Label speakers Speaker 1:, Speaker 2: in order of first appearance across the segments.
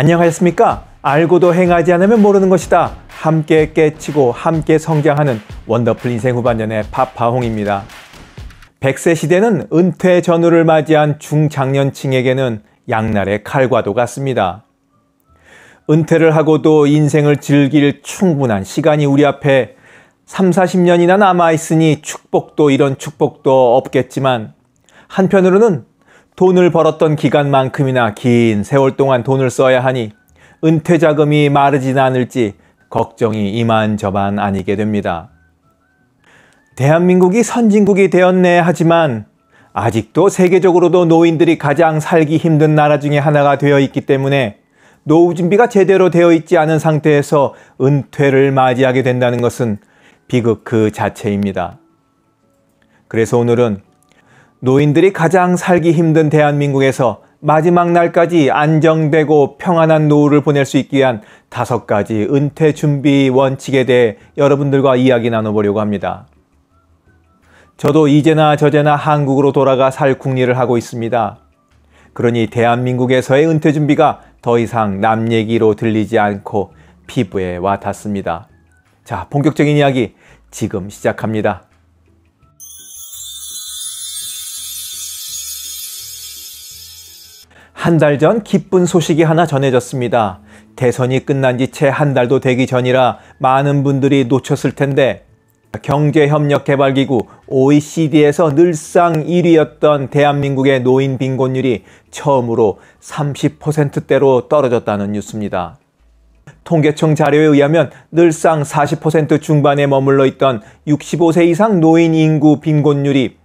Speaker 1: 안녕하셨습니까? 알고도 행하지 않으면 모르는 것이다. 함께 깨치고 함께 성장하는 원더풀 인생 후반전의 파파홍입니다. 100세 시대는 은퇴 전후를 맞이한 중장년층에게는 양날의 칼과도 같습니다. 은퇴를 하고도 인생을 즐길 충분한 시간이 우리 앞에 3, 40년이나 남아있으니 축복도 이런 축복도 없겠지만 한편으로는 돈을 벌었던 기간만큼이나 긴 세월 동안 돈을 써야 하니 은퇴 자금이 마르진 않을지 걱정이 이만저만 아니게 됩니다. 대한민국이 선진국이 되었네 하지만 아직도 세계적으로도 노인들이 가장 살기 힘든 나라 중에 하나가 되어 있기 때문에 노후 준비가 제대로 되어 있지 않은 상태에서 은퇴를 맞이하게 된다는 것은 비극 그 자체입니다. 그래서 오늘은 노인들이 가장 살기 힘든 대한민국에서 마지막 날까지 안정되고 평안한 노후를 보낼 수 있기 위한 다섯 가지 은퇴 준비 원칙에 대해 여러분들과 이야기 나눠보려고 합니다. 저도 이제나 저제나 한국으로 돌아가 살 궁리를 하고 있습니다. 그러니 대한민국에서의 은퇴 준비가 더 이상 남 얘기로 들리지 않고 피부에 와 닿습니다. 자, 본격적인 이야기 지금 시작합니다. 한달전 기쁜 소식이 하나 전해졌습니다. 대선이 끝난 지 채 한 달도 되기 전이라 많은 분들이 놓쳤을 텐데 경제협력개발기구 OECD에서 늘상 1위였던 대한민국의 노인 빈곤율이 처음으로 30%대로 떨어졌다는 뉴스입니다. 통계청 자료에 의하면 늘상 40% 중반에 머물러 있던 65세 이상 노인 인구 빈곤율이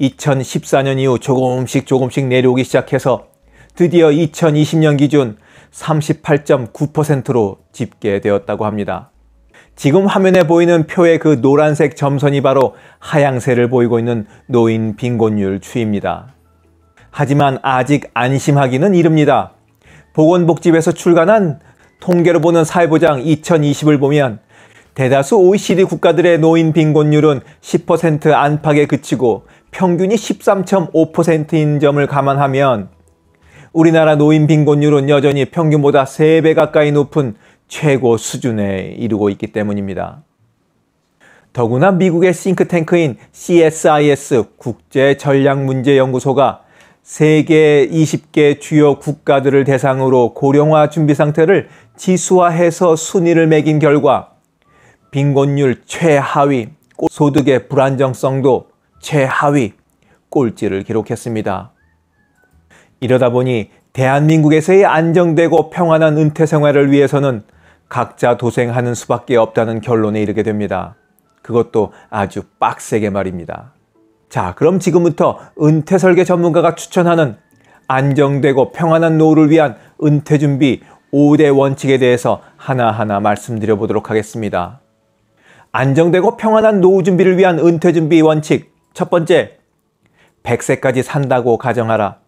Speaker 1: 2014년 이후 조금씩 조금씩 내려오기 시작해서 드디어 2020년 기준 38.9%로 집계되었다고 합니다. 지금 화면에 보이는 표의 그 노란색 점선이 바로 하향세를 보이고 있는 노인 빈곤율 추입니다. 하지만 아직 안심하기는 이릅니다. 보건복지부에서 출간한 통계로 보는 사회보장 2020을 보면 대다수 OECD 국가들의 노인 빈곤율은 10% 안팎에 그치고 평균이 13.5%인 점을 감안하면 우리나라 노인 빈곤율은 여전히 평균보다 3배 가까이 높은 최고 수준에 이르고 있기 때문입니다. 더구나 미국의 싱크탱크인 CSIS 국제전략문제연구소가 세계 20개 주요 국가들을 대상으로 고령화 준비 상태를 지수화해서 순위를 매긴 결과 빈곤율 최하위, 소득의 불안정성도 최하위 꼴찌를 기록했습니다. 이러다 보니 대한민국에서의 안정되고 평안한 은퇴 생활을 위해서는 각자 도생하는 수밖에 없다는 결론에 이르게 됩니다. 그것도 아주 빡세게 말입니다. 자, 그럼 지금부터 은퇴 설계 전문가가 추천하는 안정되고 평안한 노후를 위한 은퇴 준비 5대 원칙에 대해서 하나하나 말씀드려 보도록 하겠습니다. 안정되고 평안한 노후 준비를 위한 은퇴 준비 원칙 첫 번째, 100세까지 산다고 가정하라.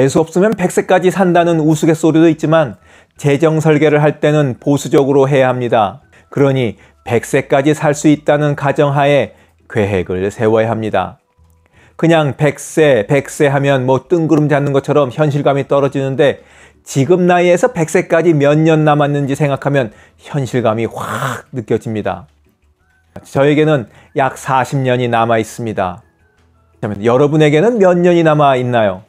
Speaker 1: 재수 없으면 백세까지 산다는 우스갯소리도 있지만 재정 설계를 할 때는 보수적으로 해야 합니다. 그러니 백세까지 살 수 있다는 가정하에 계획을 세워야 합니다. 그냥 백세백세 하면 뭐 뜬구름 잡는 것처럼 현실감이 떨어지는데 지금 나이에서 백세까지 몇 년 남았는지 생각하면 현실감이 확 느껴집니다. 저에게는 약 40년이 남아 있습니다. 여러분에게는 몇 년이 남아 있나요?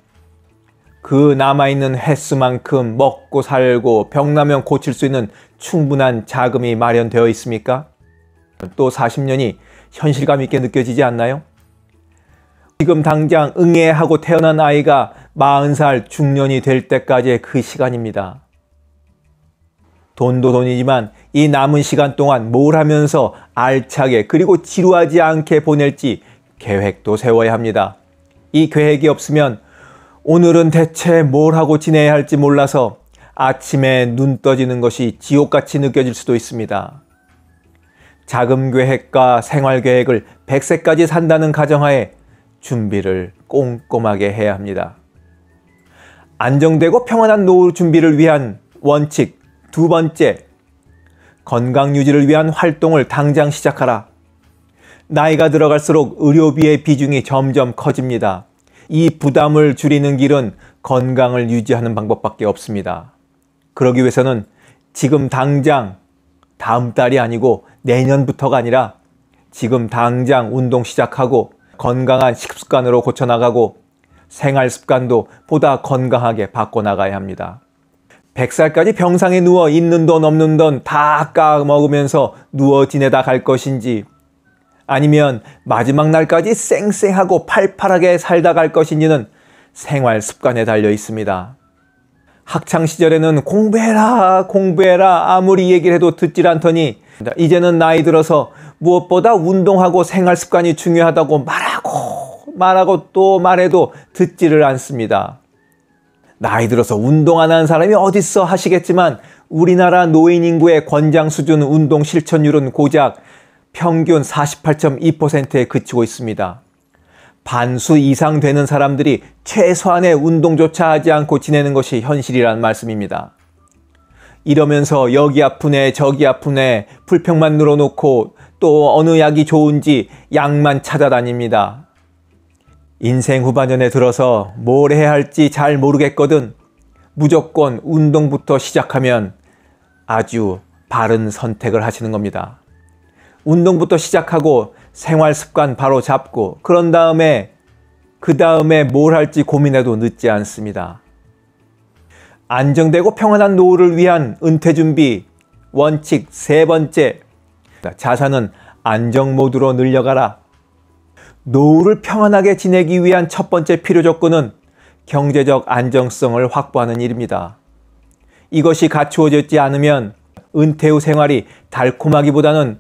Speaker 1: 그 남아있는 횟수만큼 먹고 살고 병나면 고칠 수 있는 충분한 자금이 마련되어 있습니까? 또 40년이 현실감 있게 느껴지지 않나요? 지금 당장 응애하고 태어난 아이가 40살 중년이 될 때까지의 그 시간입니다. 돈도 돈이지만 이 남은 시간 동안 뭘 하면서 알차게 그리고 지루하지 않게 보낼지 계획도 세워야 합니다. 이 계획이 없으면 오늘은 대체 뭘 하고 지내야 할지 몰라서 아침에 눈 떠지는 것이 지옥같이 느껴질 수도 있습니다. 자금 계획과 생활 계획을 100세까지 산다는 가정하에 준비를 꼼꼼하게 해야 합니다. 안정되고 평안한 노후 준비를 위한 원칙 두 번째, 건강 유지를 위한 활동을 당장 시작하라. 나이가 들어갈수록 의료비의 비중이 점점 커집니다. 이 부담을 줄이는 길은 건강을 유지하는 방법밖에 없습니다. 그러기 위해서는 지금 당장 다음 달이 아니고 내년부터가 아니라 지금 당장 운동 시작하고 건강한 식습관으로 고쳐나가고 생활 습관도 보다 건강하게 바꿔나가야 합니다. 100살까지 병상에 누워 있는 돈 없는 돈 다 까먹으면서 누워 지내다 갈 것인지 아니면 마지막 날까지 쌩쌩하고 팔팔하게 살다 갈 것인지는 생활 습관에 달려 있습니다. 학창 시절에는 공부해라, 공부해라 아무리 얘기를 해도 듣질 않더니 이제는 나이 들어서 무엇보다 운동하고 생활 습관이 중요하다고 말하고 말하고 또 말해도 듣지를 않습니다. 나이 들어서 운동 안 하는 사람이 어딨어 하시겠지만 우리나라 노인 인구의 권장 수준 운동 실천율은 고작 평균 48.2%에 그치고 있습니다. 반수 이상 되는 사람들이 최소한의 운동조차 하지 않고 지내는 것이 현실이란 말씀입니다. 이러면서 여기 아프네, 저기 아프네, 불평만 늘어놓고 또 어느 약이 좋은지 약만 찾아다닙니다. 인생 후반전에 들어서 뭘 해야 할지 잘 모르겠거든. 무조건 운동부터 시작하면 아주 바른 선택을 하시는 겁니다. 운동부터 시작하고 생활 습관 바로 잡고 그런 다음에 그 다음에 뭘 할지 고민해도 늦지 않습니다. 안정되고 평안한 노후를 위한 은퇴 준비 원칙 세 번째 자산은 안정 모드로 늘려가라. 노후를 평안하게 지내기 위한 첫 번째 필요 조건은 경제적 안정성을 확보하는 일입니다. 이것이 갖추어졌지 않으면 은퇴 후 생활이 달콤하기보다는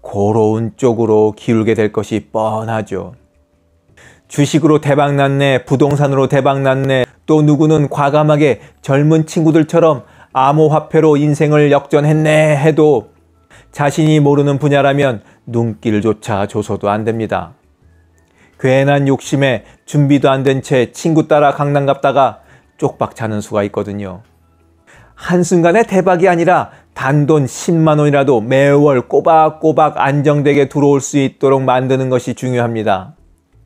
Speaker 1: 고로운 쪽으로 기울게 될 것이 뻔하죠. 주식으로 대박났네, 부동산으로 대박났네, 또 누구는 과감하게 젊은 친구들처럼 암호화폐로 인생을 역전했네 해도 자신이 모르는 분야라면 눈길조차 줘서도 안 됩니다. 괜한 욕심에 준비도 안 된 채 친구 따라 강남 갔다가 쪽박 차는 수가 있거든요. 한순간에 대박이 아니라 단돈 10만 원이라도 매월 꼬박꼬박 안정되게 들어올 수 있도록 만드는 것이 중요합니다.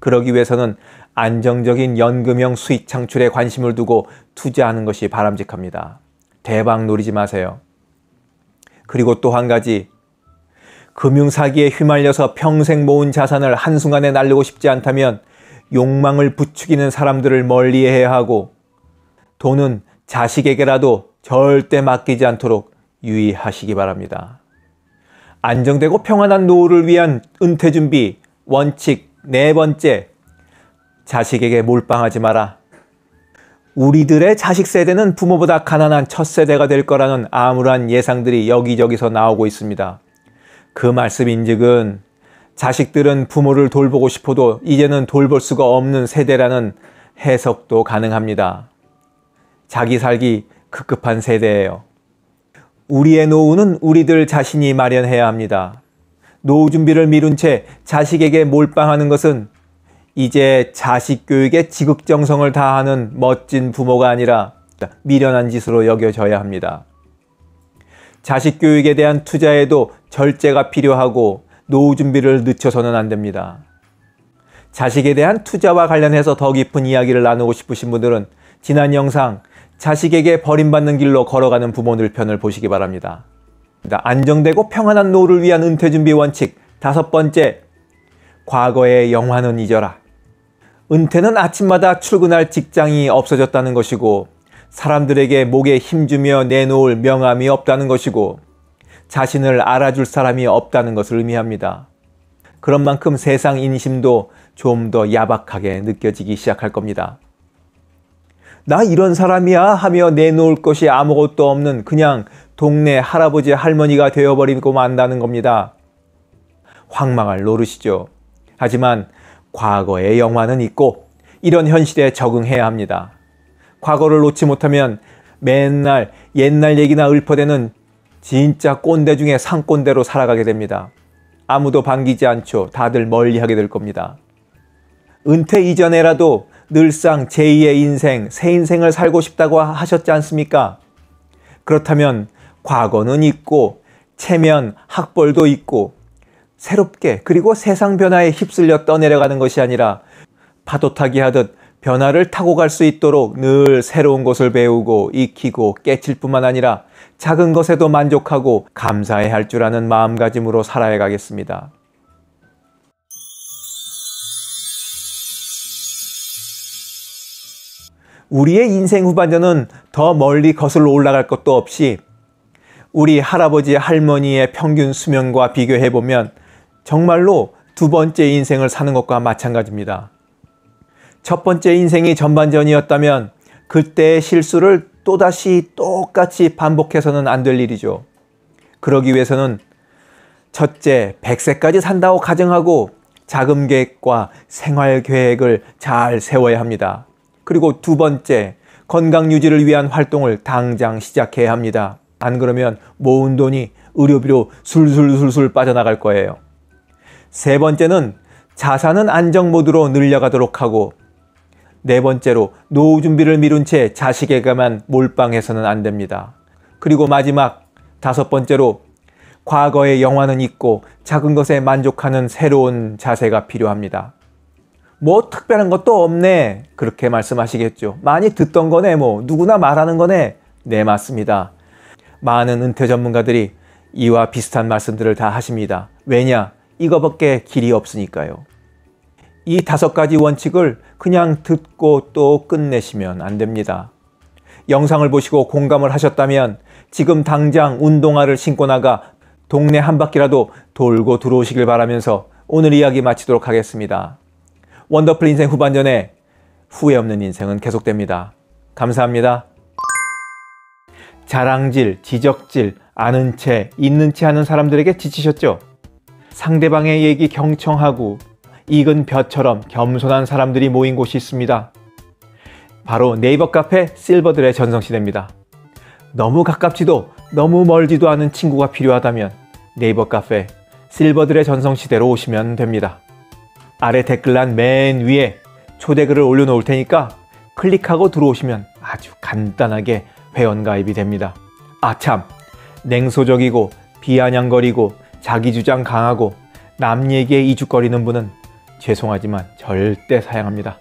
Speaker 1: 그러기 위해서는 안정적인 연금형 수익 창출에 관심을 두고 투자하는 것이 바람직합니다. 대박 노리지 마세요. 그리고 또 한 가지 금융사기에 휘말려서 평생 모은 자산을 한순간에 날리고 싶지 않다면 욕망을 부추기는 사람들을 멀리해야 하고 돈은 자식에게라도 절대 맡기지 않도록 유의하시기 바랍니다. 안정되고 평안한 노후를 위한 은퇴 준비 원칙 네 번째 자식에게 몰빵하지 마라. 우리들의 자식 세대는 부모보다 가난한 첫 세대가 될 거라는 암울한 예상들이 여기저기서 나오고 있습니다. 그 말씀인즉은 자식들은 부모를 돌보고 싶어도 이제는 돌볼 수가 없는 세대라는 해석도 가능합니다. 자기 살기 급급한 세대예요. 우리의 노후는 우리들 자신이 마련해야 합니다. 노후 준비를 미룬 채 자식에게 몰빵하는 것은 이제 자식 교육에 지극정성을 다하는 멋진 부모가 아니라 미련한 짓으로 여겨져야 합니다. 자식 교육에 대한 투자에도 절제가 필요하고 노후 준비를 늦춰서는 안 됩니다. 자식에 대한 투자와 관련해서 더 깊은 이야기를 나누고 싶으신 분들은 지난 영상 자식에게 버림받는 길로 걸어가는 부모들 편을 보시기 바랍니다. 안정되고 평안한 노후를 위한 은퇴 준비 원칙 다섯 번째, 과거의 영화는 잊어라. 은퇴는 아침마다 출근할 직장이 없어졌다는 것이고 사람들에게 목에 힘주며 내놓을 명함이 없다는 것이고 자신을 알아줄 사람이 없다는 것을 의미합니다. 그런 만큼 세상 인심도 좀 더 야박하게 느껴지기 시작할 겁니다. 나 이런 사람이야 하며 내놓을 것이 아무것도 없는 그냥 동네 할아버지 할머니가 되어버리고 만다는 겁니다. 황망할 노릇이죠. 하지만 과거의 영화는 있고 이런 현실에 적응해야 합니다. 과거를 놓지 못하면 맨날 옛날 얘기나 읊어대는 진짜 꼰대 중에 상꼰대로 살아가게 됩니다. 아무도 반기지 않죠. 다들 멀리하게 될 겁니다. 은퇴 이전에라도 늘상 제2의 인생, 새 인생을 살고 싶다고 하셨지 않습니까? 그렇다면 과거는 있고 체면, 학벌도 있고 새롭게 그리고 세상 변화에 휩쓸려 떠내려가는 것이 아니라 파도 타기 하듯 변화를 타고 갈 수 있도록 늘 새로운 것을 배우고 익히고 깨칠 뿐만 아니라 작은 것에도 만족하고 감사해 야할 줄 아는 마음가짐으로 살아야 가겠습니다. 우리의 인생 후반전은 더 멀리 거슬러 올라갈 것도 없이 우리 할아버지 할머니의 평균 수명과 비교해 보면 정말로 두 번째 인생을 사는 것과 마찬가지입니다. 첫 번째 인생이 전반전이었다면 그때의 실수를 또다시 똑같이 반복해서는 안 될 일이죠. 그러기 위해서는 첫째, 100세까지 산다고 가정하고 자금 계획과 생활 계획을 잘 세워야 합니다. 그리고 두 번째, 건강 유지를 위한 활동을 당장 시작해야 합니다. 안 그러면 모은 돈이 의료비로 술술술술 빠져나갈 거예요. 세 번째는 자산은 안정 모드로 늘려가도록 하고 네 번째로 노후 준비를 미룬 채 자식에게만 몰빵해서는 안 됩니다. 그리고 마지막 다섯 번째로 과거의 영화는 잊고 작은 것에 만족하는 새로운 자세가 필요합니다. 뭐 특별한 것도 없네. 그렇게 말씀하시겠죠. 많이 듣던 거네. 뭐 누구나 말하는 거네. 네, 맞습니다. 많은 은퇴 전문가들이 이와 비슷한 말씀들을 다 하십니다. 왜냐? 이거밖에 길이 없으니까요. 이 다섯 가지 원칙을 그냥 듣고 또 끝내시면 안 됩니다. 영상을 보시고 공감을 하셨다면 지금 당장 운동화를 신고 나가 동네 한 바퀴라도 돌고 들어오시길 바라면서 오늘 이야기 마치도록 하겠습니다. 원더풀 인생 후반전에 후회 없는 인생은 계속됩니다. 감사합니다. 자랑질, 지적질, 아는 채, 있는 채 하는 사람들에게 지치셨죠? 상대방의 얘기 경청하고 익은 벼처럼 겸손한 사람들이 모인 곳이 있습니다. 바로 네이버 카페 실버들의 전성시대입니다. 너무 가깝지도 너무 멀지도 않은 친구가 필요하다면 네이버 카페 실버들의 전성시대로 오시면 됩니다. 아래 댓글란 맨 위에 초대글을 올려놓을 테니까 클릭하고 들어오시면 아주 간단하게 회원가입이 됩니다. 아참! 냉소적이고 비아냥거리고 자기주장 강하고 남 얘기에 이죽거리는 분은 죄송하지만 절대 사양합니다.